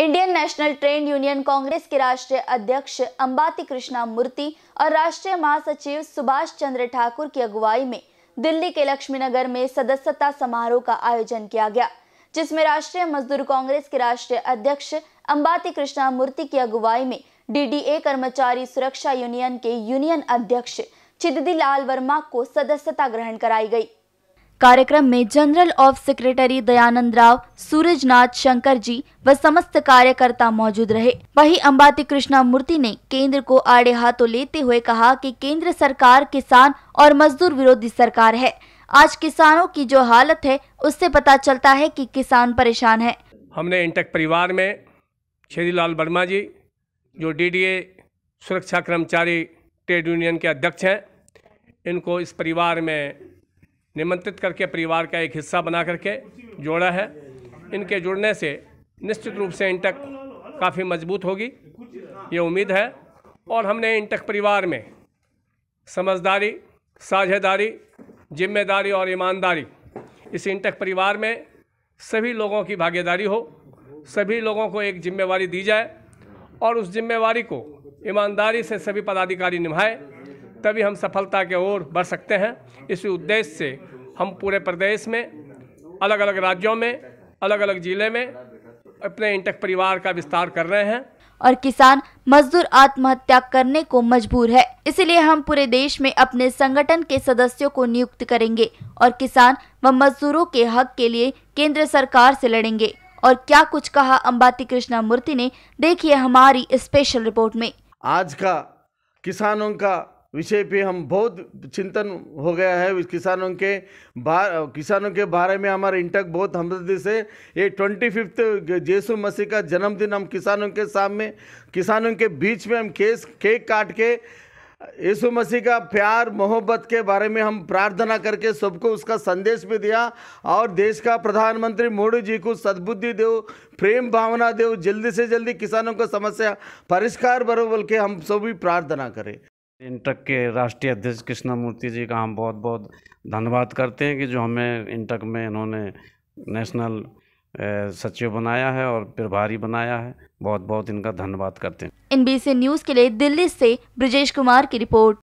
Indian national trade union Congress के राष्ट्रीय अध्यक्ष अंबाती कृष्णा मूर्ति और राष्ट्रीय महासचिव सुभाष चंद्र ठाकुर की अगुवाई में दिल्ली के लक्ष्मीनगर में सदस्यता समारोह का आयोजन किया गया जिसमें राष्ट्रीय मजदूर कांग्रेस के राष्ट्रीय अध्यक्ष अंबाती कृष्णा मूर्ति की अगुवाई में डीडीए कर्मचारी सुरक्षा यूनियन के यूनियन अध्यक्ष चिददी लाल वर्मा को सदस्यता ग्रहण कराई गई कार्यक्रम में general of secretary Dayanand Rao Surajnath Shankar ji व समस्त कार्यकर्ता मौजूद रहे वही अम्बाती कृष्णा मूर्ति ने केंद्र को आड़े हाथों लेते हुए कहा कि केंद्र सरकार किसान और मजदूर विरोधी सरकार है आज किसानों की जो हालत है उससे पता चलता है कि किसान परेशान है हमने इंटक परिवार में लाल वर्मा जी जो डी सुरक्षा कर्मचारी ट्रेड यूनियन के अध्यक्ष हैं इनको इस परिवार में निमंत्रित करके परिवार का एक हिस्सा बना करके जोड़ा है इनके जुड़ने से निश्चित रूप से इंटक काफ़ी मजबूत होगी ये उम्मीद है और हमने इंटक परिवार में समझदारी साझेदारी जिम्मेदारी और ईमानदारी इस इंटक परिवार में सभी लोगों की भागीदारी हो सभी लोगों को एक जिम्मेवारी दी जाए और उस जिम्मेवारी को ईमानदारी से सभी पदाधिकारी निभाए तभी हम सफलता के ओर बढ़ सकते हैं इसी उद्देश्य से हम पूरे प्रदेश में अलग अलग राज्यों में अलग अलग जिले में अपने इंटक परिवार का विस्तार कर रहे हैं और किसान मजदूर आत्महत्या करने को मजबूर है इसलिए हम पूरे देश में अपने संगठन के सदस्यों को नियुक्त करेंगे और किसान व मजदूरों के हक के लिए केंद्र सरकार से लड़ेंगे और क्या कुछ कहा अंबाती कृष्णा मूर्ति ने देखिए हमारी स्पेशल रिपोर्ट में आज का किसानों का विषय पे हम बहुत चिंतन हो गया है किसानों के किसानों के बारे में हमारे इंटक बहुत हमदर्दी से ये ट्वेंटी फिफ्थ जेसु मसीह का जन्मदिन हम किसानों के सामने किसानों के बीच में हम केस केक काट के यीशु मसीह का प्यार मोहब्बत के बारे में हम प्रार्थना करके सबको उसका संदेश भी दिया और देश का प्रधानमंत्री मोदी जी को सद्बुद्धि दो प्रेम भावना दो जल्दी से जल्दी किसानों को समस्या परिष्कार बरो बोल के हम सभी प्रार्थना करें इंटक के राष्ट्रीय अध्यक्ष मूर्ति जी का हम बहुत बहुत धन्यवाद करते हैं कि जो हमें इंटक में इन्होंने नेशनल सचिव बनाया है और प्रभारी बनाया है बहुत बहुत इनका धन्यवाद करते हैं एनबीसी न्यूज़ के लिए दिल्ली से ब्रजेश कुमार की रिपोर्ट